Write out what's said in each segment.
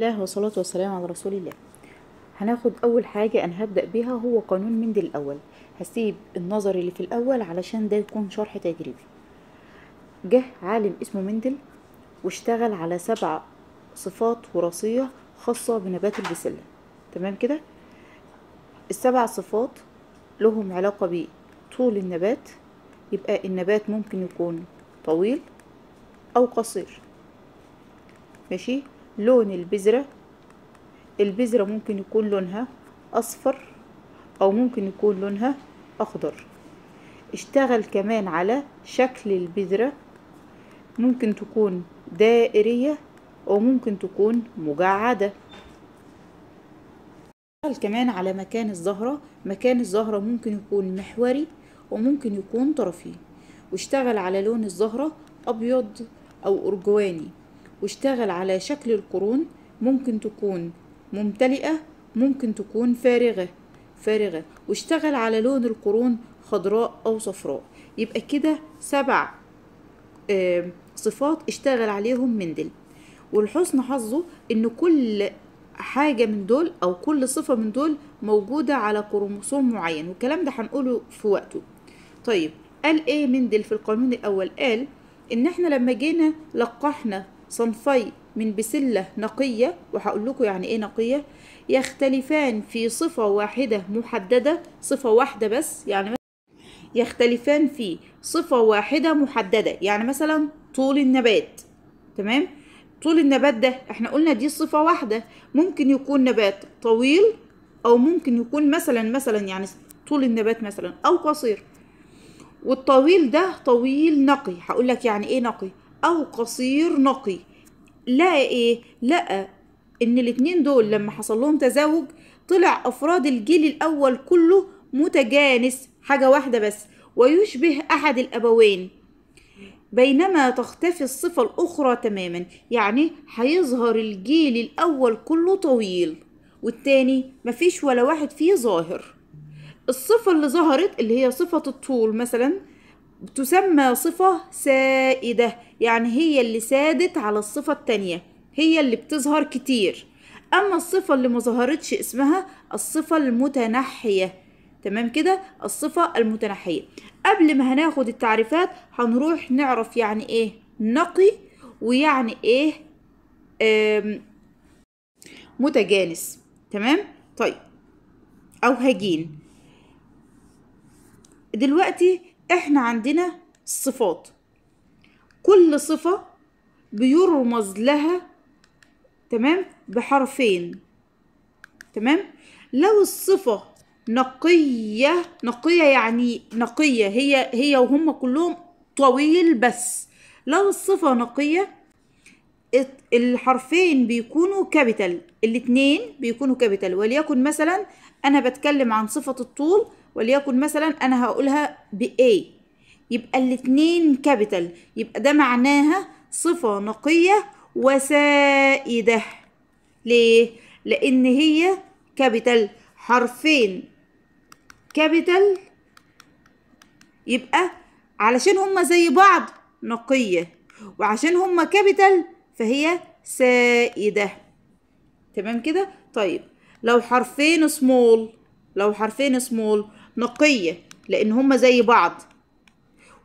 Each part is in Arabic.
الله والصلاة والسلام على رسول الله هناخد أول حاجة أنا هبدأ بيها هو قانون مندل الأول هسيب النظر اللي في الأول علشان ده يكون شرح تجريبي جه عالم اسمه مندل واشتغل على سبع صفات وراثية خاصة بنبات البسلة تمام كده السبع صفات لهم علاقة بطول النبات يبقى النبات ممكن يكون طويل أو قصير ماشي لون البذرة البذرة ممكن يكون لونها أصفر أو ممكن يكون لونها أخضر اشتغل كمان على شكل البذرة ممكن تكون دائرية أو ممكن تكون مجعدة اشتغل كمان على مكان الزهرة مكان الزهرة ممكن يكون محوري وممكن يكون طرفي واشتغل على لون الزهرة أبيض أو أرجواني واشتغل على شكل القرون ممكن تكون ممتلئة ممكن تكون فارغة فارغة واشتغل على لون القرون خضراء أو صفراء يبقى كده سبع صفات اشتغل عليهم مندل ولحسن حظه ان كل حاجة من دول أو كل صفة من دول موجودة على كروموسوم معين والكلام ده هنقوله في وقته طيب قال ايه مندل في القانون الأول قال ان احنا لما جينا لقحنا صنفي من بسلة نقية وهقول لكم يعني ايه نقية يختلفان في صفة واحدة محددة صفة واحدة بس يعني يختلفان في صفة واحدة محددة يعني مثلا طول النبات تمام طول النبات ده احنا قلنا دي صفة واحدة ممكن يكون نبات طويل او ممكن يكون مثلا مثلا يعني طول النبات مثلا او قصير والطويل ده طويل نقي هقول لك يعني ايه نقي أو قصير نقي لقى إيه؟ لقى إن الاتنين دول لما حصل لهم تزاوج طلع أفراد الجيل الأول كله متجانس حاجة واحدة بس ويشبه أحد الأبوين بينما تختفي الصفة الأخرى تماما يعني هيظهر الجيل الأول كله طويل والتاني مفيش ولا واحد فيه ظاهر الصفة اللي ظهرت اللي هي صفة الطول مثلا تسمى صفة سائدة يعني هي اللي سادت على الصفة التانية هي اللي بتظهر كتير أما الصفة اللي ما ظهرتش اسمها الصفة المتنحية تمام كده الصفة المتنحية قبل ما هناخد التعريفات هنروح نعرف يعني ايه نقي ويعني ايه متجانس تمام طيب او هجين دلوقتي احنا عندنا صفات كل صفة بيرمز لها تمام بحرفين تمام لو الصفة نقية نقية يعني نقية هي هي وهم كلهم طويل بس لو الصفة نقية الحرفين بيكونوا كابيتال الاتنين بيكونوا كابيتال وليكن مثلا أنا بتكلم عن صفة الطول وليكن مثلا أنا هقولها ب A يبقى الاتنين كابيتال يبقى ده معناها صفة نقية وسائدة ليه؟ لأن هي كابيتال حرفين كابيتال يبقى علشان هما زي بعض نقية وعشان هما كابيتال فهي سائدة تمام كده؟ طيب لو حرفين سمول لو حرفين سمول نقية لأن هما زي بعض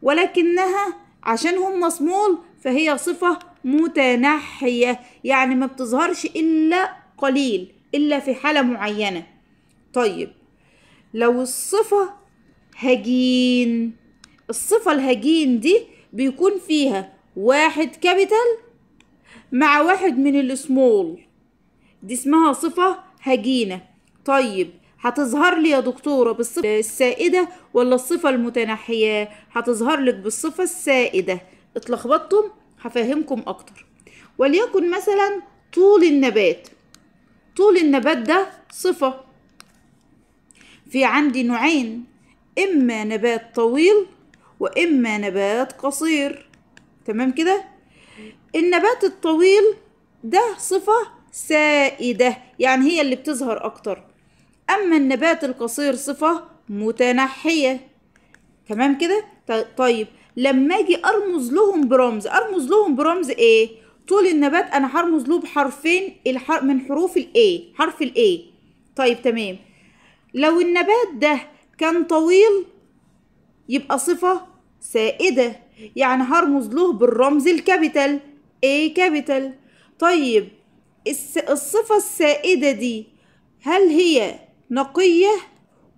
ولكنها عشان هما صمول فهي صفة متنحية يعني ما بتظهرش إلا قليل إلا في حالة معينة طيب لو الصفة هجين الصفة الهجين دي بيكون فيها واحد كابيتال مع واحد من السمول دي اسمها صفة هجينة طيب هتظهر لي يا دكتورة بالصفة السائدة ولا الصفة المتنحية هتظهر لك بالصفة السائدة اتلخبطتم هفهمكم اكتر وليكن مثلا طول النبات طول النبات ده صفة في عندي نوعين إما نبات طويل وإما نبات قصير تمام كده النبات الطويل ده صفة سائدة يعني هي اللي بتظهر أكتر أما النبات القصير صفة متنحية تمام كده طيب لما أجي أرمز لهم برمز أرمز لهم برمز إيه طول النبات أنا هرمز له بحرفين الحر... من حروف الإيه حرف الإيه طيب تمام لو النبات ده كان طويل يبقى صفة سائدة يعني هرمز له بالرمز الكابيتال A كابيتال طيب الصفة السائدة دي هل هي نقية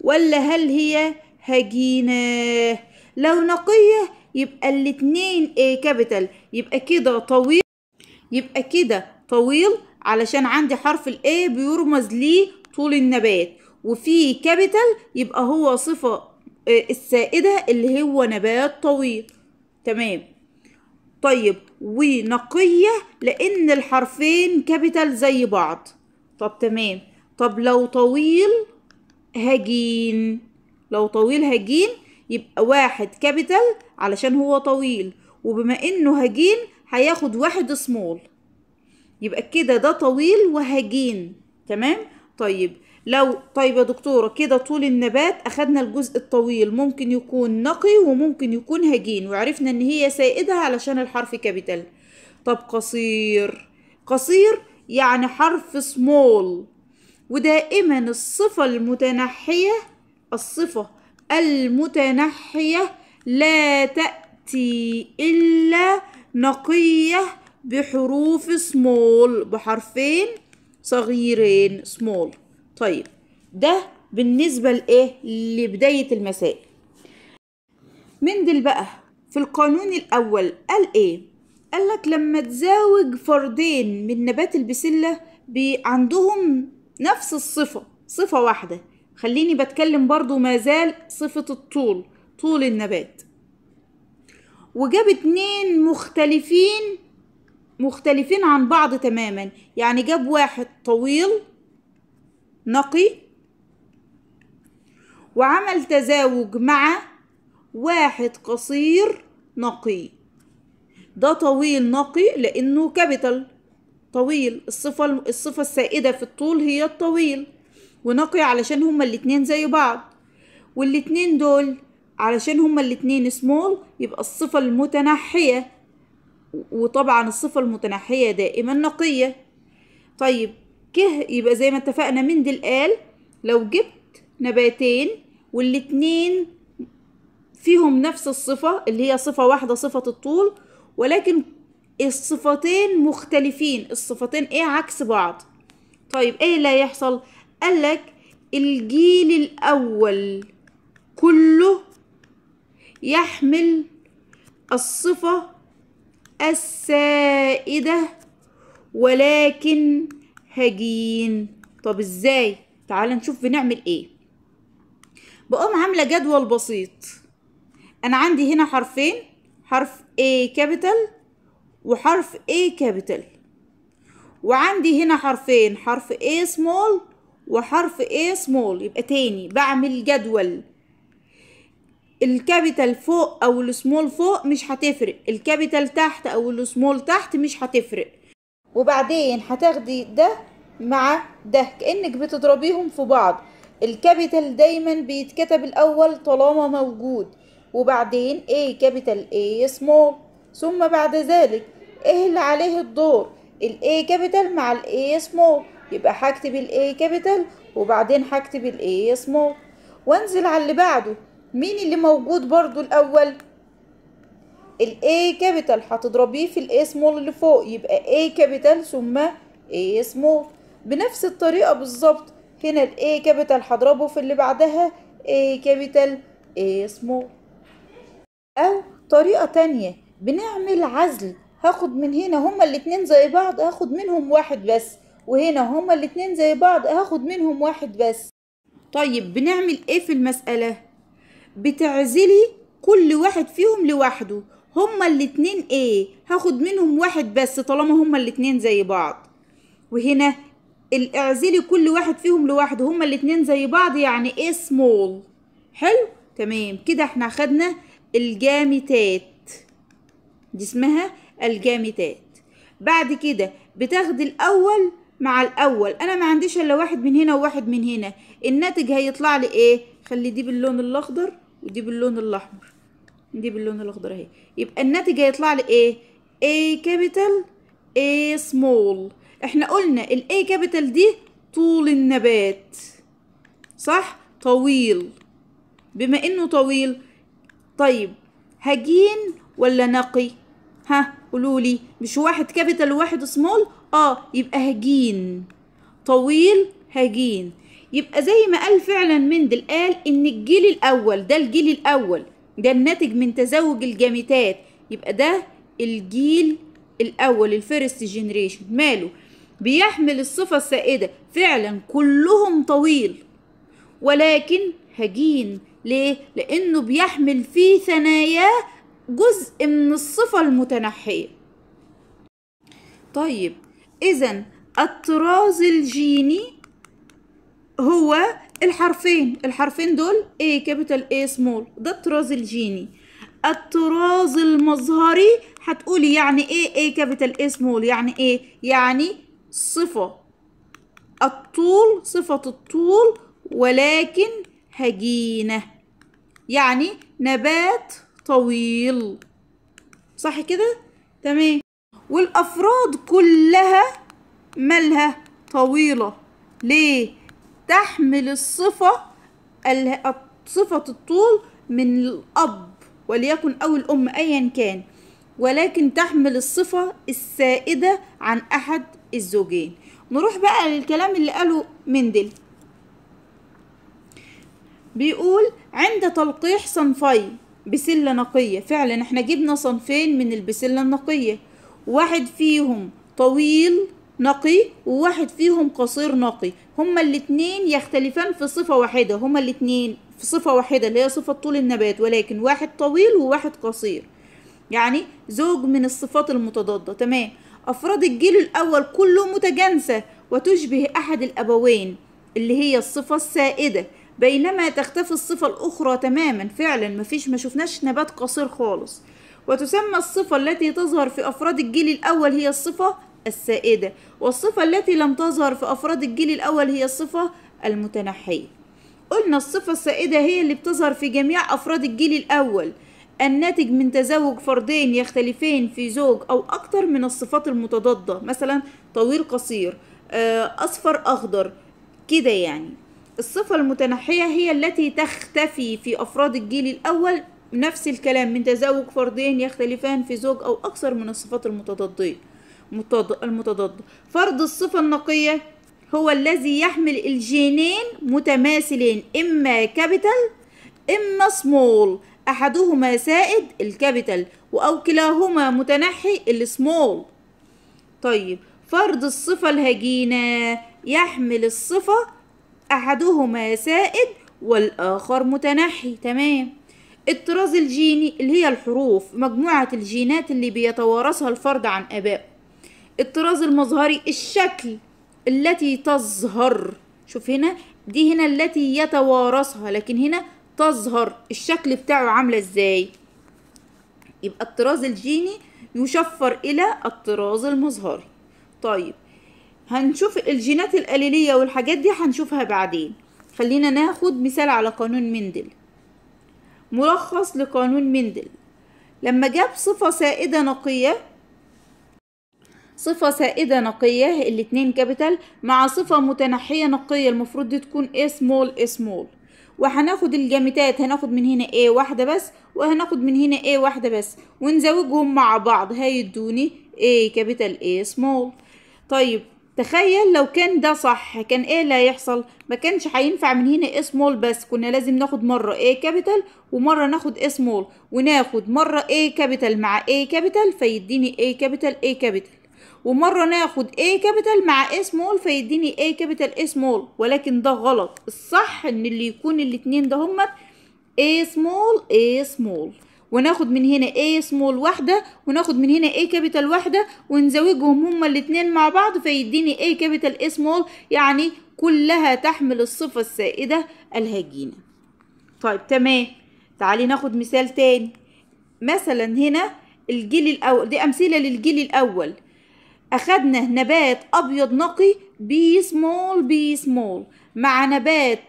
ولا هل هي هجينة لو نقية يبقى الاتنين ايه كابيتال يبقى كده طويل يبقى كده طويل علشان عندي حرف الايه بيرمز ليه طول النبات وفي كابيتال يبقى هو صفة آه، السائدة اللي هو نبات طويل تمام طيب ونقية لأن الحرفين كابيتال زي بعض طب تمام طب لو طويل هجين لو طويل هجين يبقى واحد كابيتال علشان هو طويل وبما انه هجين هياخد واحد سمول يبقى كده ده طويل وهجين تمام طيب لو طيب يا دكتوره كده طول النبات اخدنا الجزء الطويل ممكن يكون نقي وممكن يكون هجين وعرفنا ان هي سائده علشان الحرف كابيتال طب قصير قصير يعني حرف سمول ودائما الصفة المتنحية الصفة المتنحية لا تأتي إلا نقية بحروف سمول بحرفين صغيرين سمول طيب ده بالنسبة لإيه؟ لبداية المسائل مندل بقى في القانون الأول قال إيه؟ قال لك لما تزاوج فردين من نبات البسلة عندهم نفس الصفة صفة واحدة خليني بتكلم برضو ما زال صفة الطول طول النبات وجاب اتنين مختلفين مختلفين عن بعض تماما يعني جاب واحد طويل نقي وعمل تزاوج مع واحد قصير نقي ده طويل نقي لأنه كابيتال طويل الصفة الصفة السائدة في الطول هي الطويل ونقي علشان هما الاتنين زي بعض والاتنين دول علشان هما الاتنين سمول يبقى الصفة المتنحية وطبعا الصفة المتنحية دائما نقية طيب كه يبقى زي ما اتفقنا من دي الآل لو جبت نباتين والاتنين فيهم نفس الصفة اللي هي صفة واحدة صفة الطول ولكن الصفتين مختلفين الصفتين ايه عكس بعض طيب ايه اللي هيحصل قالك الجيل الاول كله يحمل الصفة السائدة ولكن هجين طب ازاي تعال نشوف بنعمل ايه بقوم عاملة جدول بسيط انا عندي هنا حرفين حرف A كابيتال وحرف A كابيتال وعندي هنا حرفين حرف A سمول وحرف A سمول يبقى تاني بعمل جدول الكابيتال فوق او السمول فوق مش هتفرق الكابيتال تحت او السمول تحت مش هتفرق وبعدين هتاخدي ده مع ده كأنك بتضربيهم في بعض الكابيتال دايما بيتكتب الأول طالما موجود وبعدين A كابيتال A سمول ثم بعد ذلك ايه اللي عليه الدور الاي كابيتال مع الاي سمول يبقى هكتب الاي كابيتال وبعدين هكتب الاي سمول وانزل على اللي بعده مين اللي موجود برضو الاول الاي كابيتال هتضربيه في الاي سمول اللي فوق يبقى اي كابيتال ثم اي سمول بنفس الطريقه بالظبط هنا الاي كابيتال هضربه في اللي بعدها اي كابيتال اي سمول او طريقه تانية بنعمل عزل هاخد من هنا هما الاتنين زي بعض هاخد منهم واحد بس وهنا هما الاتنين زي بعض هاخد منهم واحد بس طيب بنعمل ايه في المسألة بتعزلي كل واحد فيهم لوحده هما الاتنين ايه هاخد منهم واحد بس طالما هما الاتنين زي بعض وهنا اعزلي كل واحد فيهم لوحده هما الاتنين زي بعض يعني ايه سمول حلو تمام كده احنا خدنا الجامتات دي اسمها الجامدات بعد كده بتاخد الأول مع الأول أنا ما عنديش إلا واحد من هنا وواحد من هنا الناتج هيطلع لي إيه خلي دي باللون الأخضر ودي باللون الأحمر دي باللون الأخضر أهي يبقى الناتج هيطلع لي إيه A كابيتال A سمول إحنا قلنا ال A كابيتال دي طول النبات صح طويل بما إنه طويل طيب هجين ولا نقي ها قولوا لي مش واحد كابيتال وواحد سمول اه يبقى هجين طويل هجين يبقى زي ما قال فعلا مندل قال ان الجيل الاول ده الجيل الاول ده الناتج من تزوج الجامتات يبقى ده الجيل الاول الفيرست جينيريشن ماله بيحمل الصفة السائدة فعلا كلهم طويل ولكن هجين ليه؟ لأنه بيحمل فيه ثناياه جزء من الصفة المتنحية طيب إذا الطراز الجيني هو الحرفين الحرفين دول A capital A small ده الطراز الجيني الطراز المظهري هتقولي يعني ايه A كابيتال A سمول يعني ايه يعني صفة الطول صفة الطول ولكن هجينة يعني نبات طويل صح كده تمام والافراد كلها مالها طويله ليه تحمل الصفه صفه الطول من الاب وليكن او الام ايا كان ولكن تحمل الصفه السائده عن احد الزوجين نروح بقى للكلام اللي قاله مندل بيقول عند تلقيح صنفي بسلة نقية فعلا احنا جبنا صنفين من البسلة النقية واحد فيهم طويل نقي وواحد فيهم قصير نقي هما الاتنين يختلفان في صفة واحدة هما الاتنين في صفة واحدة اللي هي صفة طول النبات ولكن واحد طويل وواحد قصير يعني زوج من الصفات المتضادة تمام أفراد الجيل الأول كله متجانسة وتشبه أحد الأبوين اللي هي الصفة السائدة بينما تختفي الصفة الأخرى تماما فعلا مفيش ما شفناش نبات قصير خالص وتسمى الصفة التي تظهر في أفراد الجيل الأول هي الصفة السائدة والصفة التي لم تظهر في أفراد الجيل الأول هي الصفة المتنحية قلنا الصفة السائدة هي اللي بتظهر في جميع أفراد الجيل الأول الناتج من تزوج فردين يختلفين في زوج أو أكثر من الصفات المتضادة مثلا طويل قصير آه، أصفر أخضر كده يعني الصفة المتنحية هي التي تختفي في أفراد الجيل الأول نفس الكلام من تزوج فردين يختلفان في زوج أو أكثر من الصفات المتضادية المتضادة فرد الصفة النقية هو الذي يحمل الجينين متماثلين إما كابيتال إما سمول أحدهما سائد الكابيتال أو كلاهما متنحي السمول طيب فرد الصفة الهجينة يحمل الصفة أحدهما سائد والآخر متنحي تمام الطراز الجيني اللي هي الحروف مجموعة الجينات اللي بيتوارثها الفرد عن آبائه الطراز المظهري الشكل التي تظهر شوف هنا دي هنا التي يتوارثها لكن هنا تظهر الشكل بتاعه عاملة ازاي يبقى الطراز الجيني يشفر إلى الطراز المظهري طيب هنشوف الجينات القليلية والحاجات دي هنشوفها بعدين خلينا ناخد مثال على قانون مندل ملخص لقانون مندل لما جاب صفة سائدة نقية صفة سائدة نقية الاتنين كابيتال مع صفة متنحية نقية المفروض دي تكون A small A small وهناخد الجامتات هناخد من هنا A واحدة بس وهناخد من هنا A واحدة بس ونزوجهم مع بعض هيدوني A كابيتال A small طيب تخيل لو كان ده صح كان ايه اللي هيحصل ما كانش هينفع من هنا سمول بس كنا لازم ناخد مرة ايه كابيتال ومرة ناخد سمول وناخد مرة ايه كابيتال مع ايه كابيتال فيديني ايه كابيتال ايه كابيتال ومرة ناخد ايه كابيتال مع ايه سمول فيديني ايه كابيتال ايه سمول ولكن ده غلط الصح ان اللي يكون الاتنين ده هما ايه سمول ايه سمول وناخد من هنا A سمول واحدة وناخد من هنا A كابيتال واحدة ونزوجهم هما الاتنين مع بعض فيديني A كابيتال A سمول يعني كلها تحمل الصفة السائدة الهجينة طيب تمام تعالي ناخد مثال تاني مثلا هنا الجيل الأول دي أمثلة للجيل الأول أخدنا نبات أبيض نقي B سمول B سمول مع نبات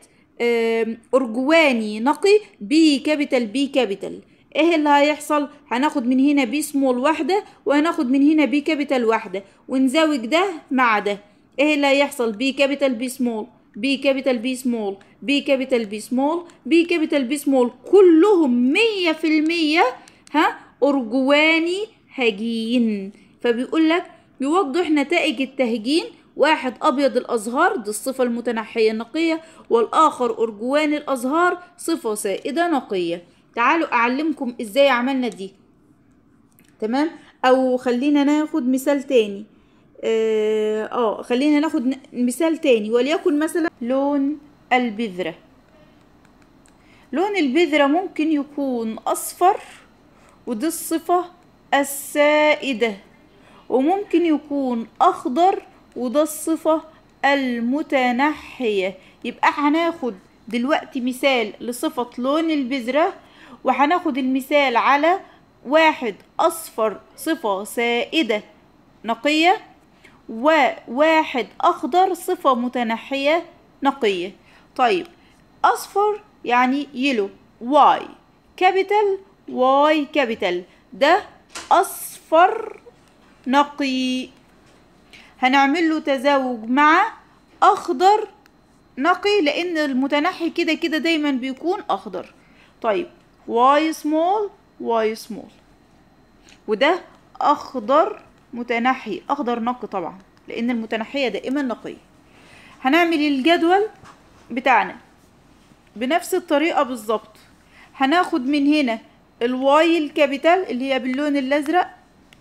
أرجواني نقي B كابيتال B كابيتال ايه اللي هيحصل هناخد من هنا بي سمول واحدة وهناخد من هنا بي كابيتال واحدة ونزاوج ده مع ده ايه اللي هيحصل بي كابيتال بي سمول بي كابيتال بي سمول بي كابيتال بي سمول بي كابيتال بي سمول كلهم مية في المية ها أرجواني هجين فبيقول لك بيوضح نتائج التهجين واحد أبيض الأزهار دي الصفة المتنحية النقية والآخر أرجوان الأزهار صفة سائدة نقية تعالوا اعلمكم ازاي عملنا دي تمام او خلينا ناخد مثال تاني اه, آه خلينا ناخد مثال تاني وليكن مثلا لون البذرة لون البذرة ممكن يكون اصفر ودي الصفة السائدة وممكن يكون اخضر وده الصفة المتنحية يبقى هناخد دلوقتي مثال لصفة لون البذرة وهناخد المثال على واحد أصفر صفة سائدة نقية وواحد أخضر صفة متنحية نقية طيب أصفر يعني يلو واي كابيتال واي كابيتال ده أصفر نقي هنعمل له تزاوج مع أخضر نقي لأن المتنحي كده كده دايما بيكون أخضر طيب واي سمول واي سمول وده اخضر متنحي اخضر نقي طبعا لان المتنحيه دائما نقيه هنعمل الجدول بتاعنا بنفس الطريقه بالظبط هناخد من هنا الواي الكابيتال اللي هي باللون الازرق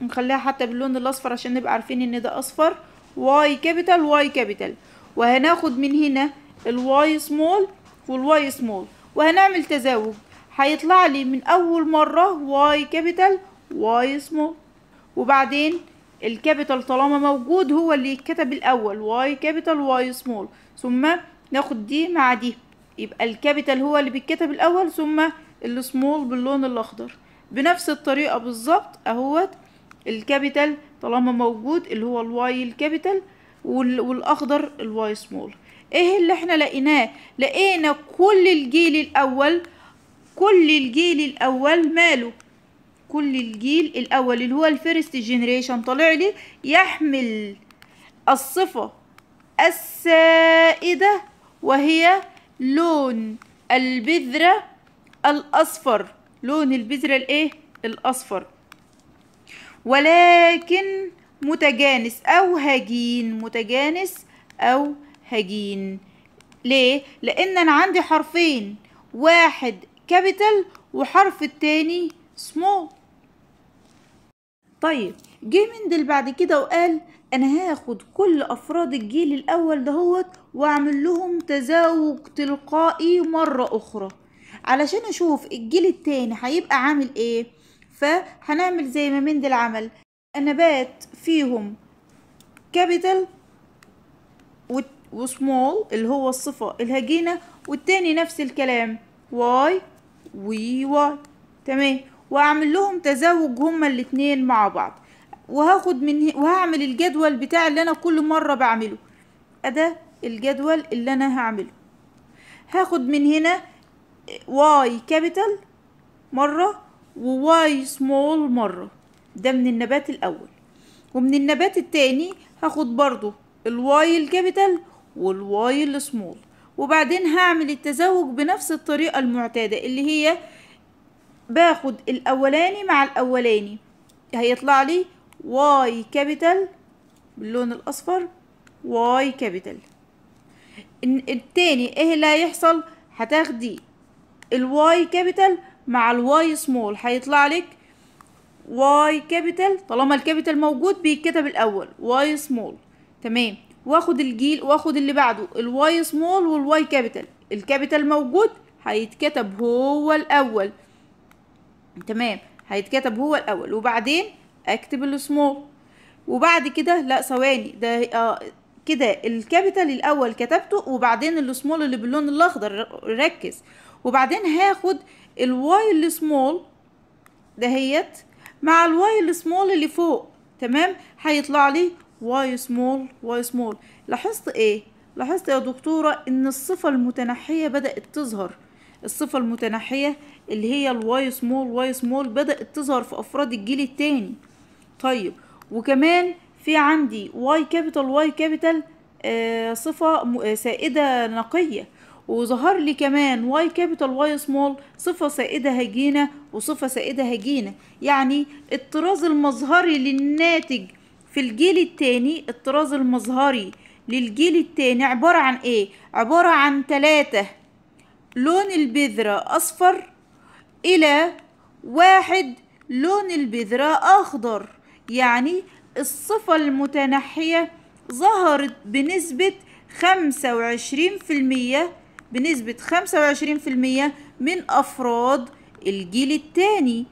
نخليها حتى باللون الاصفر عشان نبقى عارفين ان ده اصفر واي كابيتال واي كابيتال وهناخد من هنا الواي سمول والواي سمول وهنعمل تزاوج هيطلع لي من اول مرة واي كابيتال واي سمول وبعدين الكابيتال طالما موجود هو اللي يتكتب الاول واي كابيتال واي سمول ثم ناخد دي مع دي يبقى الكابيتال هو اللي بيتكتب الاول ثم السمول باللون الاخضر بنفس الطريقه بالظبط اهوت الكابيتال طالما موجود اللي هو الواي الكابيتال والاخضر الواي سمول ايه اللي احنا لقيناه لقينا كل الجيل الاول كل الجيل الاول ماله كل الجيل الاول اللي هو الفيرست جينيريشن طالع لي يحمل الصفه السائده وهي لون البذره الاصفر لون البذره الايه الاصفر ولكن متجانس او هجين متجانس او هجين ليه لان انا عندي حرفين واحد كابيتال وحرف التاني سمول طيب جه مندل بعد كده وقال انا هاخد كل افراد الجيل الاول دهوت واعمل لهم تزاوج تلقائي مرة اخرى علشان اشوف الجيل التاني هيبقى عامل ايه فهنعمل زي ما مندل عمل النبات فيهم كابيتال وسمول اللي هو الصفة الهجينة والتاني نفس الكلام واي وي واي تمام واعمل لهم تزاوج هما الاتنين مع بعض وهاخد من وهعمل الجدول بتاع اللي انا كل مره بعمله ده الجدول اللي انا هعمله هاخد من هنا واي كابيتال مره وواي سمول مره ده من النبات الاول ومن النبات التاني هاخد برضو الواي الكابيتال والواي السمول وبعدين هعمل التزاوج بنفس الطريقة المعتادة اللي هي باخد الأولاني مع الأولاني هيطلع لي واي كابيتال باللون الأصفر واي كابيتال التاني ايه اللي هيحصل هتاخدي الواي كابيتال مع الواي سمول هيطلع لك واي كابيتال طالما الكابيتال موجود بيتكتب الاول واي سمول تمام واخد الجيل واخد اللي بعده الواي سمول والواي كابيتال الكابيتال موجود هيتكتب هو الاول تمام هيتكتب هو الاول وبعدين اكتب السمول وبعد كده لا ثواني ده آه كده الكابيتال الاول كتبته وبعدين السمول اللي باللون الاخضر ركز وبعدين هاخد الواي السمول دهيت مع الواي السمول اللي فوق تمام هيطلع لي واي سمول واي سمول لاحظت ايه لاحظت يا دكتورة ان الصفة المتنحية بدأت تظهر الصفة المتنحية اللي هي الواي سمول واي سمول بدأت تظهر في أفراد الجيل التاني طيب وكمان في عندي واي كابيتال واي كابيتال آه، صفة آه، سائدة نقية وظهر لي كمان واي كابيتال واي سمول صفة سائدة هجينة وصفة سائدة هجينة يعني الطراز المظهري للناتج في الجيل التاني الطراز المظهري للجيل التاني عبارة عن ايه عبارة عن تلاتة لون البذرة اصفر الى واحد لون البذرة اخضر يعني الصفة المتنحية ظهرت بنسبة خمسة وعشرين في المية بنسبة خمسة وعشرين في المية من أفراد الجيل التاني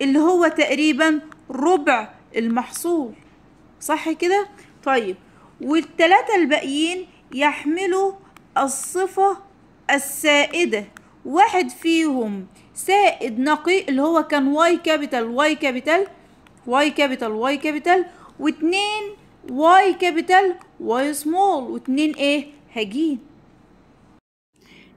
اللي هو تقريبا ربع المحصول صح كده طيب والتلاتة الباقيين يحملوا الصفة السائدة واحد فيهم سائد نقي اللي هو كان واي كابيتال واي كابيتال واي كابيتال واي كابيتال واتنين واي كابيتال واي سمول واتنين ايه هجين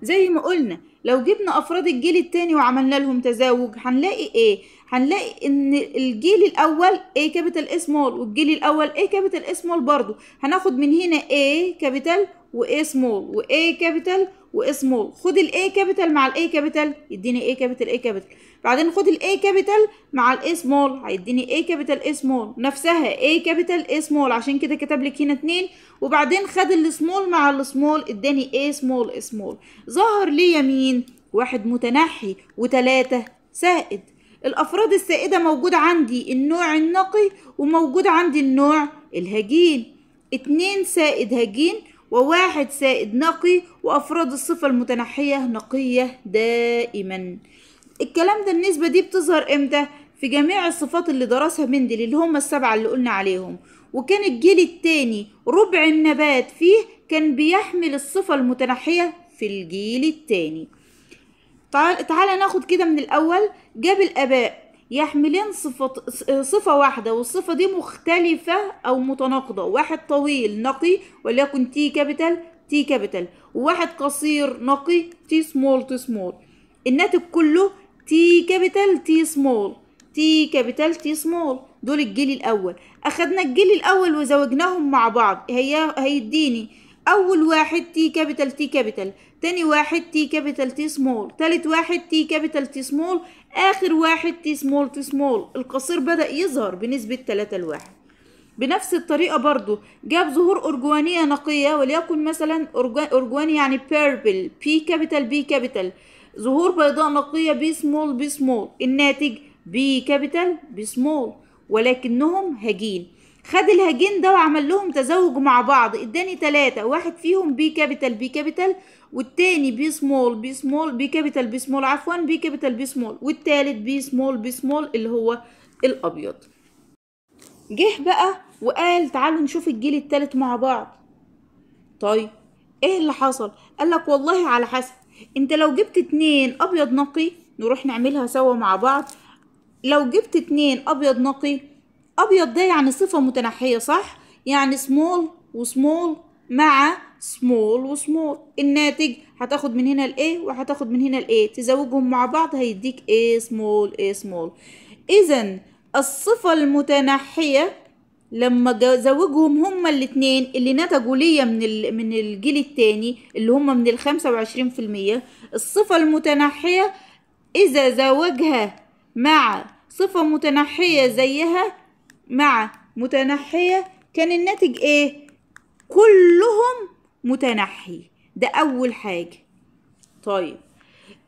زي ما قلنا لو جبنا افراد الجيل التاني وعملنا لهم تزاوج هنلاقي ايه هنلاقي ان الجيل الاول A كابيتال A سمول والجيل الاول A كابيتال A سمول برضو هناخد من هنا A كابيتال و A سمول و A كابيتال واسمه خد الاي كابيتال مع الاي كابيتال يديني اي كابيتال اي كابيتال بعدين خد الاي كابيتال مع الاي سمول هيديني اي كابيتال اي سمول نفسها اي كابيتال اي سمول عشان كده كتب لك هنا اتنين وبعدين خد السمول مع السمول اداني اي سمول سمول ظهر لي مين واحد متنحي وتلاتة سائد الافراد السائده موجود عندي النوع النقي وموجود عندي النوع الهجين اتنين سائد هجين وواحد سائد نقي وأفراد الصفة المتنحية نقية دائما الكلام ده النسبة دي بتظهر امتى؟ في جميع الصفات اللي درسها مندل اللي هم السبعة اللي قلنا عليهم وكان الجيل التاني ربع النبات فيه كان بيحمل الصفة المتنحية في الجيل التاني تعال ناخد كده من الأول جاب الآباء يحملين صفة, صفة واحدة والصفة دي مختلفة أو متناقضة واحد طويل نقي وليكن تي كابيتال تي كابيتال وواحد قصير نقي تي سمول تي سمول الناتج كله تي كابيتال تي سمول تي كابيتال تي سمول دول الجيل الأول أخدنا الجيل الأول وزوجناهم مع بعض هي هيديني أول واحد تي كابيتال تي كابيتال تاني واحد تي كابيتال تي سمول تالت واحد تي كابيتال تي سمول آخر واحد تي سمول تي سمول القصير بدأ يظهر بنسبة 3 لواحد بنفس الطريقة برضو جاب ظهور أرجوانية نقية وليكن مثلا أرجواني يعني بيربل بي كابيتال بي كابيتال ظهور بيضاء نقية بي سمول بي سمول الناتج بي كابيتال بي سمول ولكنهم هجين خد الهجين ده وعمل لهم تزوج مع بعض اداني تلاتة واحد فيهم بي كابيتال بي كابيتال والتاني بي سمول بي سمول بي كابيتال بي سمول عفوا بي كابيتال بي سمول والتالت بي سمول بي سمول اللي هو الابيض جه بقى وقال تعالوا نشوف الجيل التالت مع بعض طيب ايه اللي حصل قال لك والله على حسب انت لو جبت اتنين ابيض نقي نروح نعملها سوا مع بعض لو جبت اتنين ابيض نقي أبيض ده يعني صفة متنحية صح؟ يعني سمول وسمول مع سمول وسمول الناتج هتاخد من هنا الايه وهتاخد من هنا الايه تزوجهم مع بعض هيديك ايه سمول ايه سمول اذا الصفه المتنحيه لما زوجهم هما الاثنين اللي نتجوا ليا من من الجيل الثاني اللي هما من ال 25% الصفه المتنحيه اذا زوجها مع صفه متنحيه زيها مع متنحية كان الناتج ايه كلهم متنحي ده اول حاجة طيب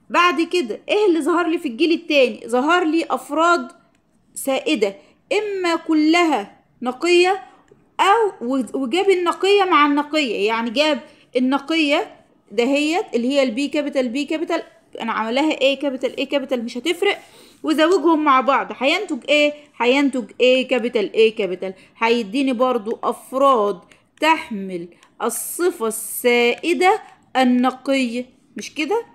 بعد كده ايه اللي ظهر لي في الجيل التاني ظهر لي افراد سائدة اما كلها نقية او وجاب النقية مع النقية يعني جاب النقية دهيت اللي هي البي كابيتال بي كابيتال انا عملها ايه كابيتال ايه كابيتال مش هتفرق وزوجهم مع بعض هينتج ايه هينتج ايه كابيتال ايه كابيتال هيديني برضو افراد تحمل الصفة السائدة النقية مش كده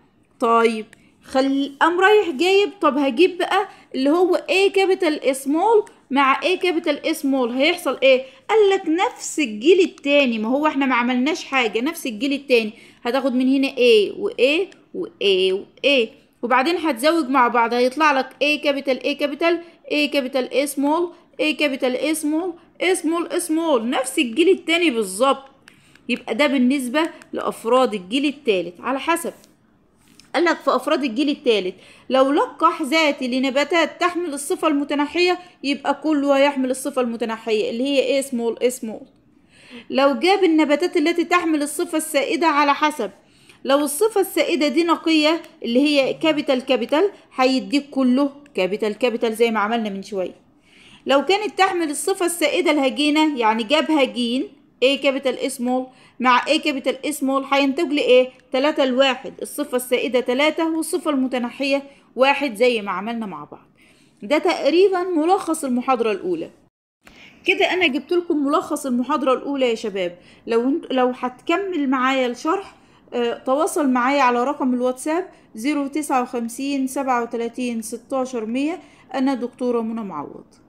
طيب خل قام رايح جايب طب هجيب بقى اللي هو ايه كابيتال سمول مع ايه كابيتال سمول هيحصل ايه قال لك نفس الجيل التاني ما هو احنا ما عملناش حاجه نفس الجيل التاني هتاخد من هنا ايه وايه وايه وايه وبعدين هتزوج مع بعض هيطلع لك A كابيتال A كابيتال A كابيتال A سمول A كابيتال A سمول A سمول A سمول نفس الجيل التاني بالظبط يبقى ده بالنسبة لأفراد الجيل التالت على حسب قال لك في أفراد الجيل التالت لو لقح ذاتي لنباتات تحمل الصفة المتناحية يبقى كله هيحمل الصفة المتناحية اللي هي ايه سمول ايه سمول لو جاب النباتات التي تحمل الصفة السائدة على حسب لو الصفة السائدة دي نقية اللي هي كابيتال كابيتال هيديك كله كابيتال كابيتال زي ما عملنا من شوية لو كانت تحمل الصفة السائدة الهجينة يعني جابها جين A كابيتال A مع A كابيتال A سمول هينتج لي إيه؟ 3 لواحد الصفة السائدة 3 والصفة المتنحية واحد زي ما عملنا مع بعض ده تقريبا ملخص المحاضرة الأولى كده انا جبت لكم ملخص المحاضره الاولى يا شباب لو لو هتكمل معايا الشرح آه، تواصل معايا على رقم الواتساب 059 37 16 100 أنا دكتورة منى معوض